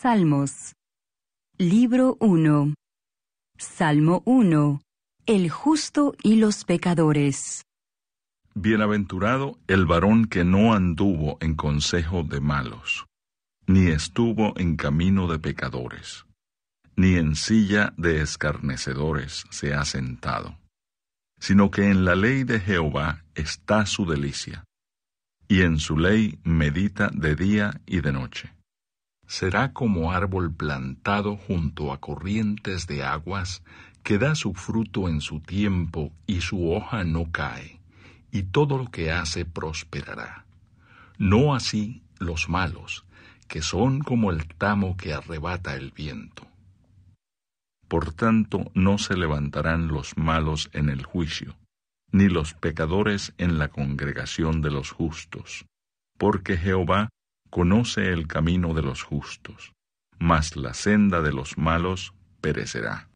Salmos. Libro 1. Salmo 1. El justo y los pecadores. Bienaventurado el varón que no anduvo en consejo de malos, ni estuvo en camino de pecadores, ni en silla de escarnecedores se ha sentado, sino que en la ley de Jehová está su delicia, y en su ley medita de día y de noche será como árbol plantado junto a corrientes de aguas, que da su fruto en su tiempo y su hoja no cae, y todo lo que hace prosperará. No así los malos, que son como el tamo que arrebata el viento. Por tanto, no se levantarán los malos en el juicio, ni los pecadores en la congregación de los justos, porque Jehová conoce el camino de los justos, mas la senda de los malos perecerá.